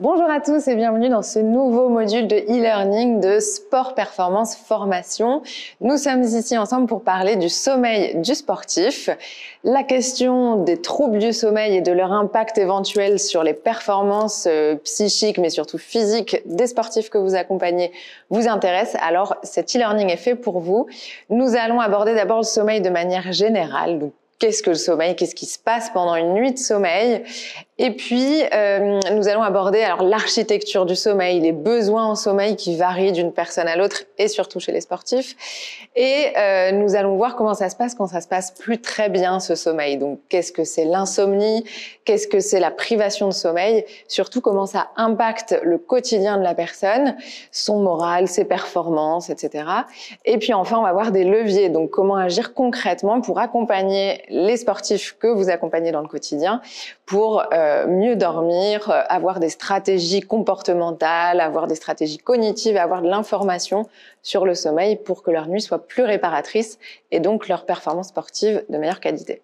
Bonjour à tous et bienvenue dans ce nouveau module de e-learning de sport performance formation. Nous sommes ici ensemble pour parler du sommeil du sportif, la question des troubles du sommeil et de leur impact éventuel sur les performances euh, psychiques mais surtout physiques des sportifs que vous accompagnez vous intéresse. Alors cet e-learning est fait pour vous. Nous allons aborder d'abord le sommeil de manière générale, donc qu'est-ce que le sommeil, qu'est-ce qui se passe pendant une nuit de sommeil et puis, euh, nous allons aborder alors l'architecture du sommeil, les besoins en sommeil qui varient d'une personne à l'autre et surtout chez les sportifs. Et euh, nous allons voir comment ça se passe quand ça se passe plus très bien ce sommeil. Donc, qu'est-ce que c'est l'insomnie Qu'est-ce que c'est la privation de sommeil Surtout, comment ça impacte le quotidien de la personne, son moral, ses performances, etc. Et puis enfin, on va voir des leviers. Donc, comment agir concrètement pour accompagner les sportifs que vous accompagnez dans le quotidien pour euh, euh, mieux dormir, euh, avoir des stratégies comportementales, avoir des stratégies cognitives, avoir de l'information sur le sommeil pour que leur nuit soit plus réparatrice et donc leur performance sportive de meilleure qualité.